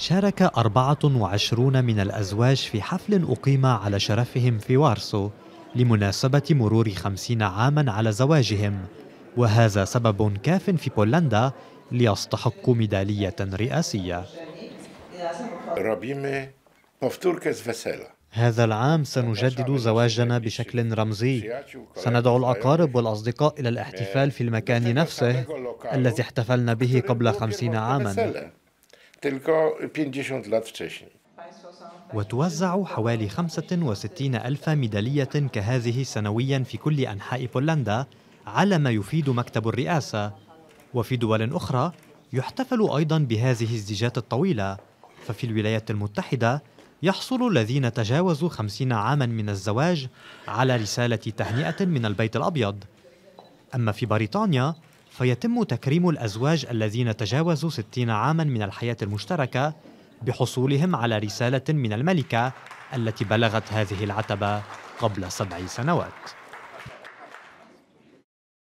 شارك 24 من الأزواج في حفل أقيم على شرفهم في وارسو لمناسبة مرور 50 عاما على زواجهم وهذا سبب كاف في بولندا ليستحقوا ميدالية رئاسية هذا العام سنجدد زواجنا بشكل رمزي سندعو الأقارب والأصدقاء إلى الاحتفال في المكان نفسه الذي احتفلنا به قبل خمسين عاماً tylko 50 lat wcześniej. وتوزع حوالي 65 ألف ميدالية كهذه سنويا في كل أنحاء بولندا على ما يفيد مكتب الرئاسة وفي دول أخرى يحتفل أيضا بهذه الزيجات الطويلة ففي الولايات المتحدة يحصل الذين تجاوزوا خمسين عاما من الزواج على رسالة تهنئة من البيت الأبيض أما في بريطانيا فيتم تكريم الأزواج الذين تجاوزوا 60 عاما من الحياة المشتركة بحصولهم على رسالة من الملكة التي بلغت هذه العتبة قبل سبع سنوات